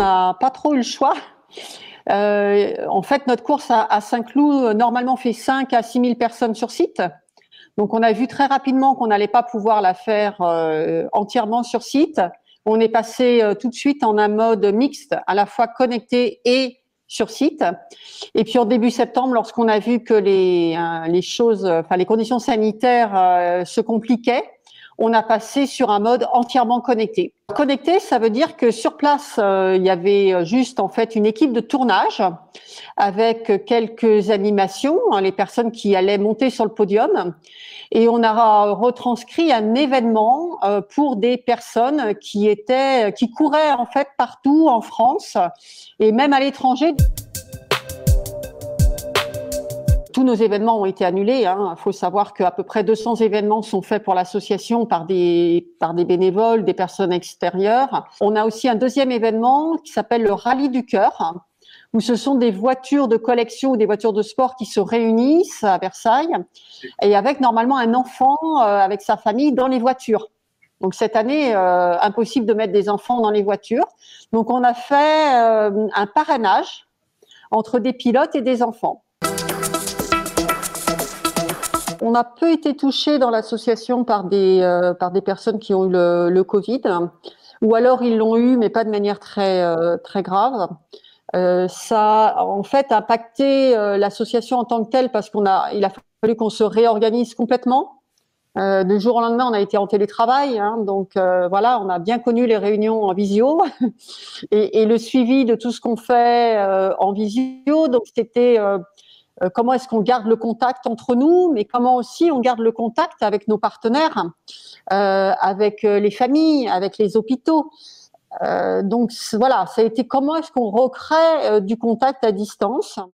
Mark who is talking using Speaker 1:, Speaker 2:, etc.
Speaker 1: n'a pas trop eu le choix. Euh, en fait, notre course à, Saint-Cloud, euh, normalement, fait 5 à 6 000 personnes sur site. Donc, on a vu très rapidement qu'on n'allait pas pouvoir la faire euh, entièrement sur site. On est passé tout de suite en un mode mixte, à la fois connecté et sur site. Et puis, en début septembre, lorsqu'on a vu que les, les choses, enfin, les conditions sanitaires se compliquaient, on a passé sur un mode entièrement connecté. Connecté, ça veut dire que sur place, euh, il y avait juste en fait une équipe de tournage avec quelques animations, hein, les personnes qui allaient monter sur le podium, et on a retranscrit un événement euh, pour des personnes qui étaient, qui couraient en fait partout en France et même à l'étranger nos événements ont été annulés. Il hein. faut savoir qu'à peu près 200 événements sont faits pour l'association par des, par des bénévoles, des personnes extérieures. On a aussi un deuxième événement qui s'appelle le Rallye du cœur, hein, où ce sont des voitures de collection ou des voitures de sport qui se réunissent à Versailles et avec normalement un enfant euh, avec sa famille dans les voitures. Donc cette année, euh, impossible de mettre des enfants dans les voitures. Donc on a fait euh, un parrainage entre des pilotes et des enfants. On a peu été touché dans l'association par des euh, par des personnes qui ont eu le, Covid, ou alors ils l'ont eu mais pas de manière très euh, très grave. Euh, ça a en fait impacté l'association en tant que telle parce qu'on a il a fallu qu'on se réorganise complètement. Euh, de jour au lendemain, on a été en télétravail, hein. donc voilà, on a bien connu les réunions en visio et, le suivi de tout ce qu'on fait en visio. Donc c'était euh, comment est-ce qu'on garde le contact entre nous, mais comment aussi on garde le contact avec nos partenaires, euh, avec euh, les familles, avec les hôpitaux. donc voilà, ça a été comment est-ce qu'on recrée du contact à distance.